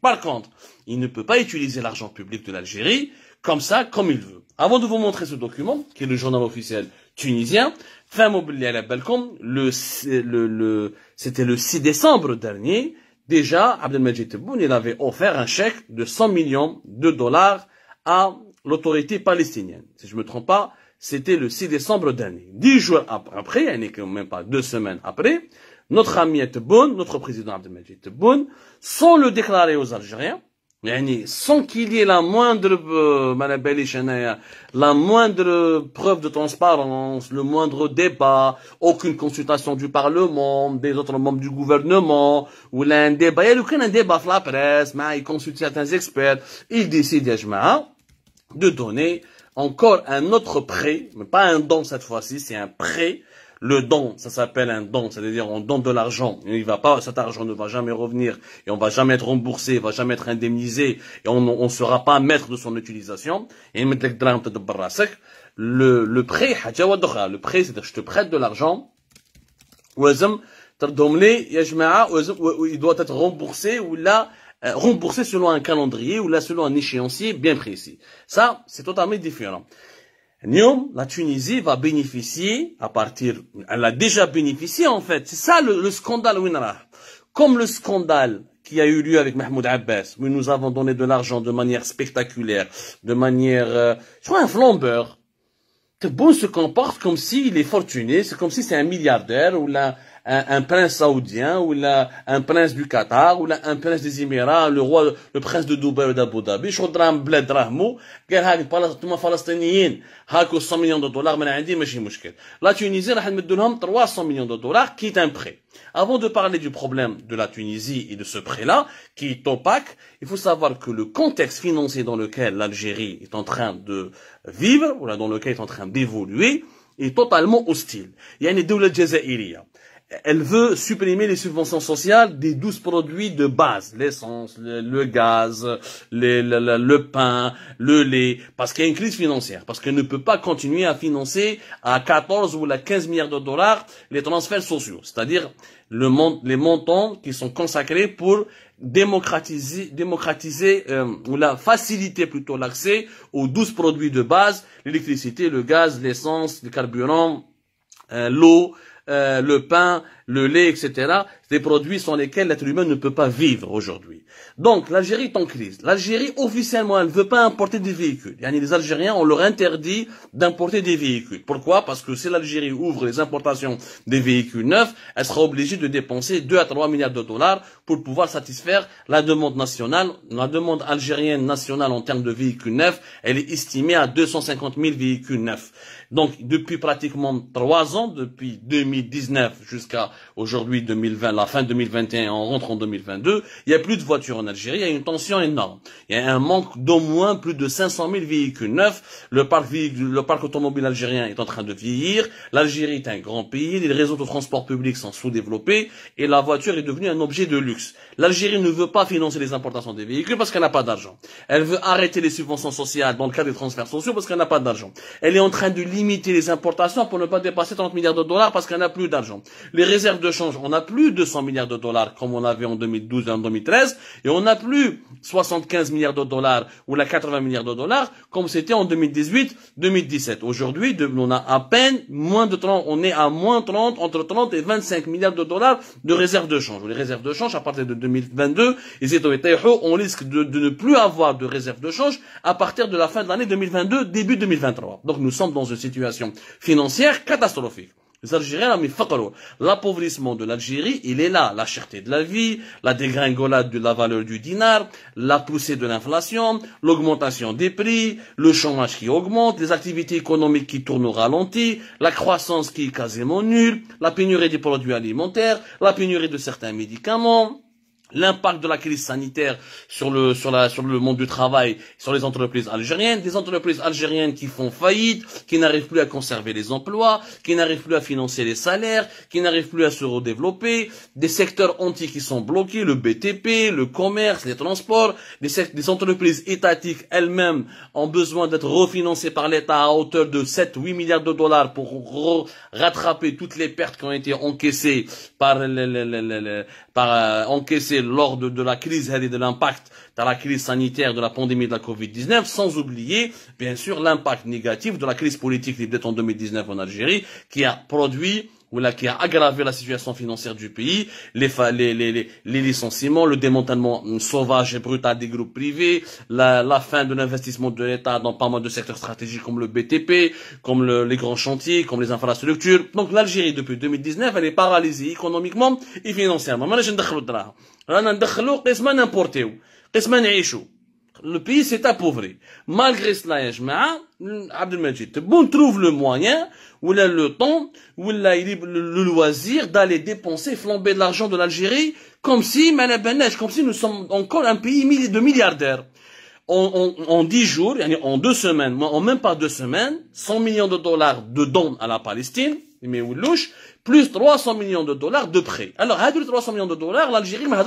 Par contre, il ne peut pas utiliser l'argent public de l'Algérie comme ça, comme il veut. Avant de vous montrer ce document, qui est le journal officiel tunisien, le, le, le, c'était le 6 décembre dernier, déjà, Abdelmajid Tebboune, il avait offert un chèque de 100 millions de dollars à l'autorité palestinienne. Si je me trompe pas, c'était le 6 décembre dernier. Dix jours après, il n'est même pas deux semaines après, notre ami Tebboune, notre président Abdelmajid Tebboune, sans le déclarer aux Algériens, sans qu'il y ait la moindre, euh, la moindre preuve de transparence, le moindre débat, aucune consultation du Parlement, des autres membres du gouvernement, ou là un débat, il n'y a aucun débat dans la presse, mais il consulte certains experts, il décide, de donner encore un autre prêt, mais pas un don cette fois-ci, c'est un prêt, le don, ça s'appelle un don, c'est-à-dire on donne de l'argent. Il va pas, cet argent ne va jamais revenir et on va jamais être remboursé, il va jamais être indemnisé et on ne sera pas maître de son utilisation. Le, le prêt, le prêt, c'est-à-dire je te prête de l'argent. Il doit être remboursé ou là, euh, remboursé selon un calendrier ou là selon un échéancier bien précis. Ça, c'est totalement différent la Tunisie va bénéficier à partir, elle a déjà bénéficié en fait. C'est ça le, scandale Winra. Comme le scandale qui a eu lieu avec Mahmoud Abbas, où nous avons donné de l'argent de manière spectaculaire, de manière, euh, je crois un flambeur. Que Bon se comporte comme s'il est fortuné, c'est comme si c'est un milliardaire ou la un, prince saoudien, ou là, un prince du Qatar, ou là, un prince des Émirats, le roi, le prince de Dubaï ou d'Abu Dhabi, شغل راهم بلاد راهمو de tous les Palestiniens, هاكو 100 millions de dollars من عندي ماشي مشكل La Tunisie, راح نمدو donner 300 de dollars, qui est un prêt. Avant de parler du problème de la Tunisie et de ce prêt-là, qui est opaque, il faut savoir que le contexte financier dans lequel l'Algérie est en train de vivre, ou là dans lequel elle est en train d'évoluer, est totalement hostile. Il y a une la jazairiya elle veut supprimer les subventions sociales des douze produits de base, l'essence, le, gaz, le, pain, le lait, parce qu'il y a une crise financière, parce qu'elle ne peut pas continuer à financer à 14 ou à 15 milliards de dollars les transferts sociaux, c'est-à-dire les montants qui sont consacrés pour démocratiser, démocratiser euh, ou la faciliter plutôt l'accès aux 12 produits de base, l'électricité, le gaz, l'essence, le carburant, euh, l'eau, euh, le pain le lait, etc., des produits sans lesquels l'être humain ne peut pas vivre aujourd'hui. Donc l'Algérie est en crise. L'Algérie, officiellement, elle ne veut pas importer des véhicules. les Algériens, on leur interdit d'importer des véhicules. Pourquoi Parce que si l'Algérie ouvre les importations des véhicules neufs, elle sera obligée de dépenser 2 à 3 milliards de dollars pour pouvoir satisfaire la demande nationale. La demande algérienne nationale en termes de véhicules neufs, elle est estimée à 250 000 véhicules neufs. Donc depuis pratiquement 3 ans, depuis 2019 jusqu'à Aujourd'hui, 2020, la fin 2021, on rentre en 2022. Il n'y a plus de voitures en Algérie. Il y a une tension énorme. Il y a un manque d'au moins plus de 500 000 véhicules neufs. Le parc, le parc automobile algérien est en train de vieillir. L'Algérie est un grand pays. Les réseaux de transport public sont sous-développés et la voiture est devenue un objet de luxe. L'Algérie ne veut pas financer les importations des véhicules parce qu'elle n'a pas d'argent. Elle veut arrêter les subventions sociales dans le cadre des transferts sociaux parce qu'elle n'a pas d'argent. Elle est en train de limiter les importations pour ne pas dépasser 30 milliards de dollars parce qu'elle n'a plus d'argent. Les réserves de change, on n'a plus 200 milliards de dollars comme on avait en 2012 et en 2013, et on n'a plus 75 milliards de dollars ou la 80 milliards de dollars comme c'était en 2018-2017. Aujourd'hui, on a à peine moins de 30, on est à moins 30, entre 30 et 25 milliards de dollars de réserves de change. Les réserves de change, à partir de 2022, on risque de, de ne plus avoir de réserves de change à partir de la fin de l'année 2022, début 2023. Donc nous sommes dans une situation financière catastrophique. Les Algériens, l'appauvrissement de l'Algérie, il est là. La cherté de la vie, la dégringolade de la valeur du dinar, la poussée de l'inflation, l'augmentation des prix, le chômage qui augmente, les activités économiques qui tournent au ralenti, la croissance qui est quasiment nulle, la pénurie des produits alimentaires, la pénurie de certains médicaments, l'impact de la crise sanitaire sur le sur la sur le monde du travail, sur les entreprises algériennes, des entreprises algériennes qui font faillite, qui n'arrivent plus à conserver les emplois, qui n'arrivent plus à financer les salaires, qui n'arrivent plus à se redévelopper, des secteurs entiers qui sont bloqués, le BTP, le commerce, les transports, des, entreprises étatiques elles-mêmes ont besoin d'être refinancées par l'État à hauteur de 7 8 milliards de dollars pour rattraper toutes les pertes qui ont été encaissées par le, le, par euh, encaissé lors de, la crise et de l'impact de la crise sanitaire de la pandémie de la Covid-19, sans oublier, bien sûr, l'impact négatif de la crise politique libérée en 2019 en Algérie, qui a produit là qui a aggravé la situation financière du pays, les, les, les, les licenciements, le démantèlement hum, sauvage et brutal des groupes privés, la, la fin de l'investissement de l'État dans pas mal de secteurs stratégiques comme le BTP, comme le, les grands chantiers, comme les infrastructures. Donc l'Algérie, depuis 2019, elle est paralysée économiquement et financièrement. Le pays s'est appauvri. Malgré cela, Abdelmajid bon trouve le moyen, ou le temps, ou a le loisir d'aller dépenser, flamber de l'argent de l'Algérie, comme si, comme si nous sommes encore un pays de milliardaires. En, dix jours, en deux semaines, en même pas deux semaines, 100 millions de dollars de dons à la Palestine, mais plus 300 millions de dollars de prêts. Alors, 300 millions de dollars, l'Algérie m'a